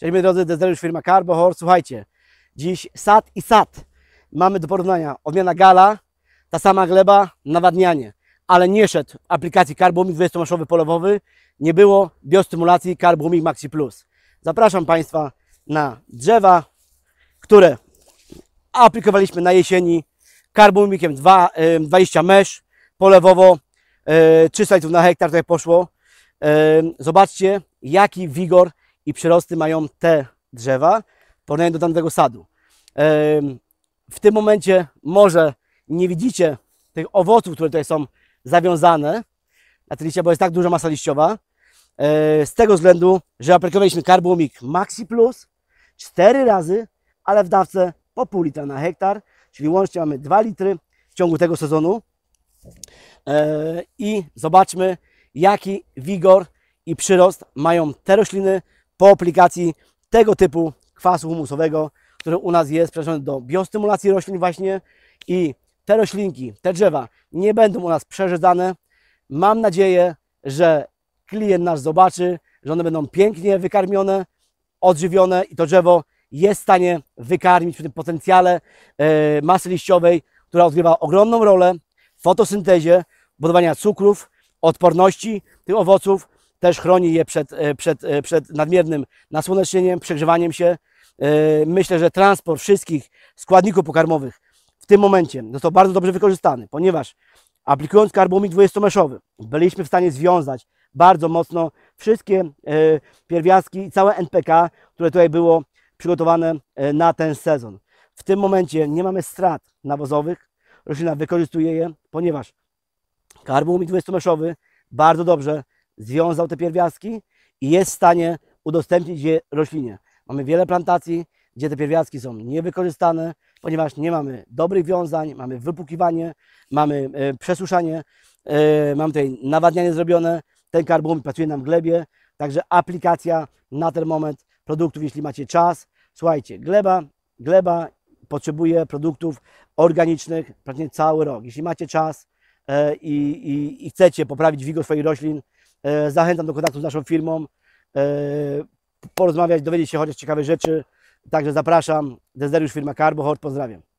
Cześć moi drodzy, Dezdeliusz firma Carbohor. Słuchajcie, dziś sad i sad mamy do porównania. Odmiana gala, ta sama gleba, nawadnianie. Ale nie szedł aplikacji Carbomik 20-maszowy polowowy, nie było biostymulacji Carbomik Maxi Plus. Zapraszam Państwa na drzewa, które aplikowaliśmy na jesieni Carbomikiem 20 mesz polewowo, 300 e, litrów na hektar tutaj poszło. E, zobaczcie, jaki wigor i przyrosty mają te drzewa, porównaniu do danego sadu. W tym momencie może nie widzicie tych owoców, które tutaj są zawiązane na tej liście, bo jest tak duża masa liściowa. Z tego względu, że aplikowaliśmy Carbomic Maxi Plus 4 razy, ale w dawce po pół litra na hektar, czyli łącznie mamy 2 litry w ciągu tego sezonu. I zobaczmy, jaki wigor i przyrost mają te rośliny po aplikacji tego typu kwasu humusowego, który u nas jest przeznaczony do biostymulacji roślin właśnie i te roślinki, te drzewa nie będą u nas przerzedzane. Mam nadzieję, że klient nasz zobaczy, że one będą pięknie wykarmione, odżywione i to drzewo jest w stanie wykarmić przy tym potencjale e, masy liściowej, która odgrywa ogromną rolę w fotosyntezie, budowania cukrów, odporności tych owoców, też chroni je przed, e, przed, e, przed nadmiernym nasłonecznieniem, przegrzewaniem się. E, myślę, że transport wszystkich składników pokarmowych w tym momencie został bardzo dobrze wykorzystany, ponieważ aplikując karbomik 20-meszowy byliśmy w stanie związać bardzo mocno wszystkie pierwiastki i całe NPK, które tutaj było przygotowane na ten sezon. W tym momencie nie mamy strat nawozowych, roślina wykorzystuje je, ponieważ karbomik 20-meszowy bardzo dobrze związał te pierwiastki i jest w stanie udostępnić je roślinie. Mamy wiele plantacji, gdzie te pierwiastki są niewykorzystane, ponieważ nie mamy dobrych wiązań, mamy wypukiwanie, mamy e, przesuszanie, e, mamy tutaj nawadnianie zrobione, ten karbon pracuje nam w glebie, także aplikacja na ten moment produktów, jeśli macie czas. Słuchajcie, gleba, gleba potrzebuje produktów organicznych praktycznie cały rok. Jeśli macie czas e, i, i, i chcecie poprawić wigo swoich roślin, E, zachęcam do kontaktu z naszą firmą, e, porozmawiać, dowiedzieć się chociaż ciekawe rzeczy. Także zapraszam. Dezderiusz firma Carbohort. Pozdrawiam.